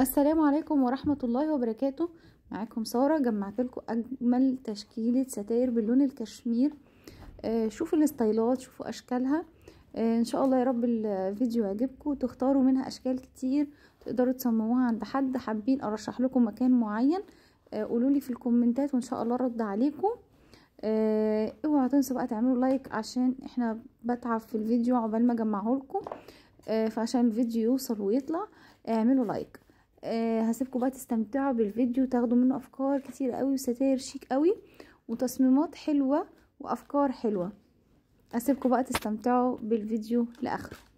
السلام عليكم ورحمة الله وبركاته معاكم سارة جمعت لكم أجمل تشكيلة ستاير باللون الكشمير آه شوفوا الاستايلات شوفوا أشكالها آه إن شاء الله يا رب الفيديو يعجبكم تختاروا منها أشكال كتير تقدروا تصمموها عند حد حابين أرشح لكم مكان معين آه قولولي في الكومنتات وإن شاء الله رد عليكم آه اوعوا تنسوا بقى تعملوا لايك عشان احنا بتعب في الفيديو عقبال ما اجمعه لكم آه فعشان الفيديو يوصل ويطلع اعملوا لايك آه، هسيبكم بقى تستمتعوا بالفيديو تاخدوا منه افكار كتير قوي وستاير شيك قوي وتصميمات حلوة وافكار حلوة هسيبكم بقى تستمتعوا بالفيديو لاخره